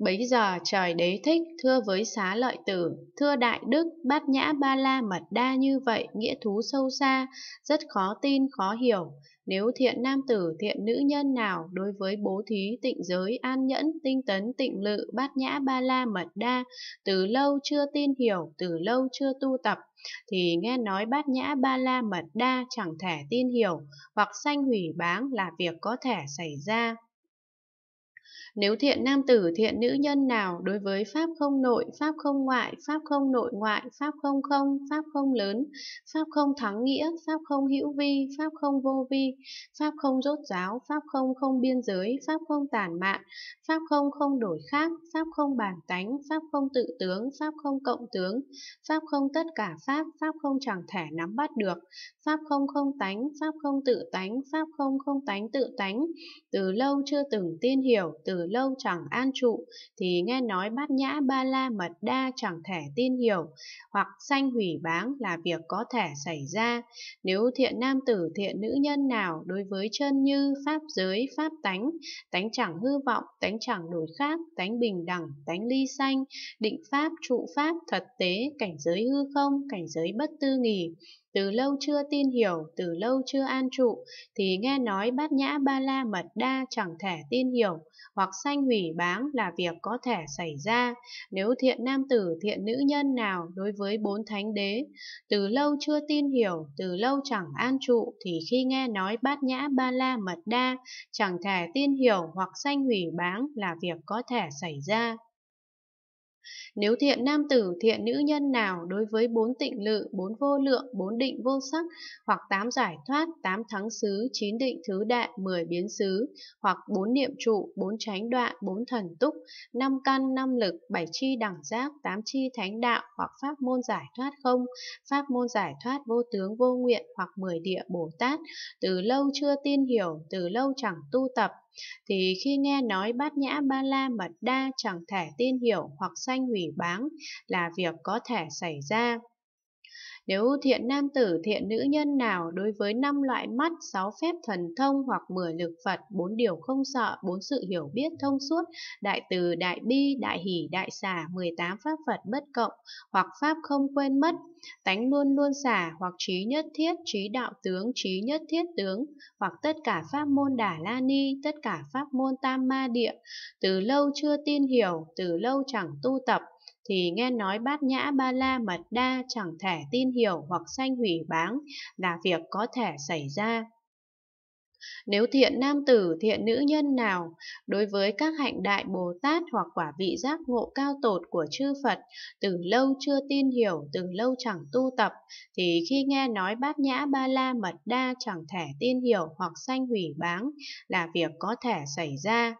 Bấy giờ trời đế thích thưa với xá lợi tử, thưa đại đức, bát nhã ba la mật đa như vậy, nghĩa thú sâu xa, rất khó tin, khó hiểu. Nếu thiện nam tử, thiện nữ nhân nào đối với bố thí, tịnh giới, an nhẫn, tinh tấn, tịnh lự, bát nhã ba la mật đa, từ lâu chưa tin hiểu, từ lâu chưa tu tập, thì nghe nói bát nhã ba la mật đa chẳng thể tin hiểu, hoặc sanh hủy báng là việc có thể xảy ra. Nếu thiện nam tử thiện nữ nhân nào đối với pháp không nội, pháp không ngoại, pháp không nội ngoại, pháp không không, pháp không lớn, pháp không thắng nghĩa, pháp không hữu vi, pháp không vô vi, pháp không rốt ráo pháp không không biên giới, pháp không tản mạn, pháp không không đổi khác, pháp không bản tánh, pháp không tự tướng, pháp không cộng tướng, pháp không tất cả pháp, pháp không chẳng thể nắm bắt được, pháp không không tánh, pháp không tự tánh, pháp không không tánh tự tánh, từ lâu chưa từng tin hiểu, từ lâu chẳng an trụ, thì nghe nói bát nhã ba la mật đa chẳng thể tin hiểu, hoặc sanh hủy báng là việc có thể xảy ra. Nếu thiện nam tử thiện nữ nhân nào đối với chân như pháp giới, pháp tánh, tánh chẳng hư vọng, tánh chẳng đổi khác, tánh bình đẳng, tánh ly sanh, định pháp, trụ pháp, thật tế, cảnh giới hư không, cảnh giới bất tư nghỉ, từ lâu chưa tin hiểu, từ lâu chưa an trụ, thì nghe nói bát nhã ba la mật đa chẳng thể tin hiểu, hoặc sanh hủy báng là việc có thể xảy ra, nếu thiện nam tử thiện nữ nhân nào đối với bốn thánh đế, từ lâu chưa tin hiểu, từ lâu chẳng an trụ, thì khi nghe nói bát nhã ba la mật đa, chẳng thể tin hiểu hoặc sanh hủy báng là việc có thể xảy ra. Nếu thiện nam tử, thiện nữ nhân nào đối với bốn tịnh lự, bốn vô lượng, bốn định vô sắc, hoặc tám giải thoát, tám thắng xứ, chín định thứ đại, mười biến xứ, hoặc bốn niệm trụ, bốn tránh đoạn, bốn thần túc, năm căn, năm lực, bảy chi đẳng giác, tám chi thánh đạo, hoặc pháp môn giải thoát không, pháp môn giải thoát vô tướng vô nguyện, hoặc mười địa Bồ Tát, từ lâu chưa tin hiểu, từ lâu chẳng tu tập, thì khi nghe nói bát nhã ba la mật đa chẳng thể tin hiểu hoặc sanh hủy báng là việc có thể xảy ra. Nếu thiện nam tử thiện nữ nhân nào đối với năm loại mắt, sáu phép thần thông hoặc mười lực Phật, bốn điều không sợ, bốn sự hiểu biết thông suốt, đại từ, đại bi, đại hỷ, đại xả, 18 pháp Phật bất cộng, hoặc pháp không quên mất, tánh luôn luôn xả, hoặc trí nhất thiết, trí đạo tướng, trí nhất thiết tướng, hoặc tất cả pháp môn đà la ni, tất cả pháp môn tam ma địa, từ lâu chưa tin hiểu, từ lâu chẳng tu tập, thì nghe nói bát nhã ba la mật đa chẳng thể tin hiểu hoặc sanh hủy báng là việc có thể xảy ra. Nếu thiện nam tử, thiện nữ nhân nào, đối với các hạnh đại Bồ Tát hoặc quả vị giác ngộ cao tột của chư Phật, từ lâu chưa tin hiểu, từ lâu chẳng tu tập, thì khi nghe nói bát nhã ba la mật đa chẳng thể tin hiểu hoặc sanh hủy báng là việc có thể xảy ra.